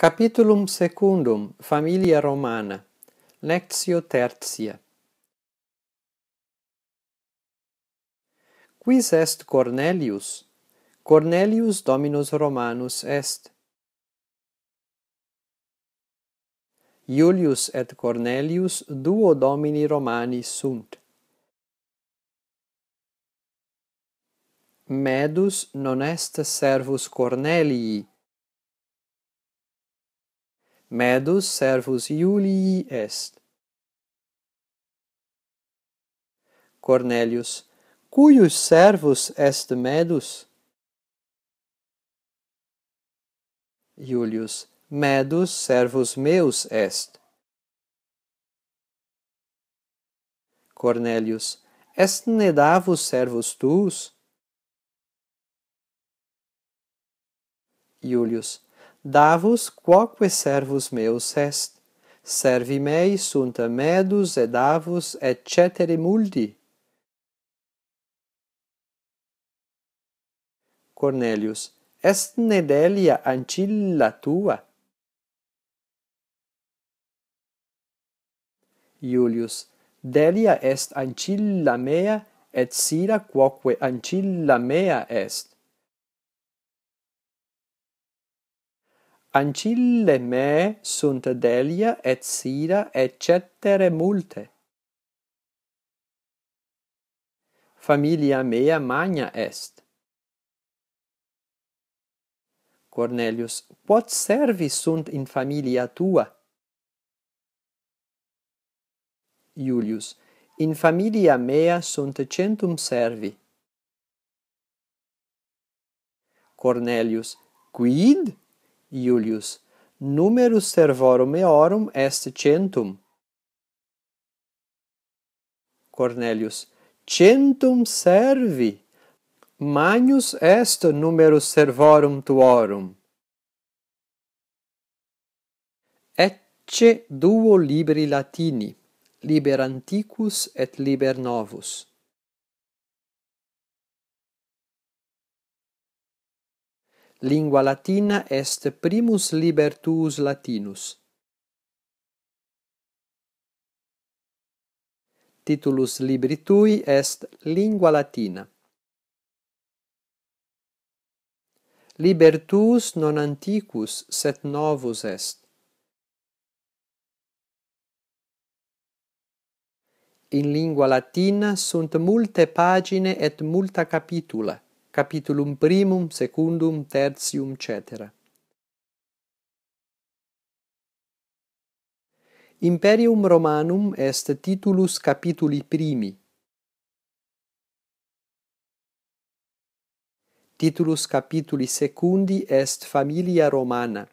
Capitulum secundum Familia Romana Lectio tertia Quis est Cornelius Cornelius Dominus Romanus est Iulius et Cornelius duo Domini Romani sunt Medus non est servus Cornelii medus servus Iulii est. Cornelius, cuius servus est medus? Iulius, medus servus meus est. Cornelius, est nedavus servus tuus? Iulius, davus quoque servus meus est servi mei sunt medus et davus et ceteri multi Cornelius est ne delia ancilla tua Iulius delia est ancilla mea et sira quoque ancilla mea est ancille me sunt delia et sida et cetere multe. Familia mea magna est. Cornelius, quod servi sunt in familia tua? Julius, in familia mea sunt centum servi. Cornelius, quid? Cornelius, Iulius. Numerus servorum eorum est centum. Cornelius. Centum servi. Magnus est numerus servorum tuorum. Ecce duo libri latini, liber antiquus et liber novus. lingua latina est primus liber tuus latinus. Titulus libri tui est lingua latina. Liber tuus non antiquus, set novus est. In lingua latina sunt multe pagine et multa capitula capitulum primum, secundum, tertium, etc. Imperium Romanum est titulus capituli primi. Titulus capituli secundi est familia Romana.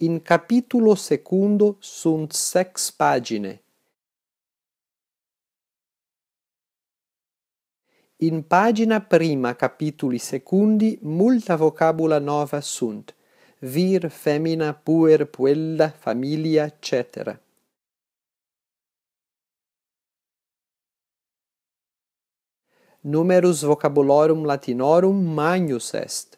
In capitulo secundo sunt sex pagine. In pagina prima capituli secundi multa vocabula nova sunt vir femina puer puella familia etc Numerus vocabularum latinorum magnus est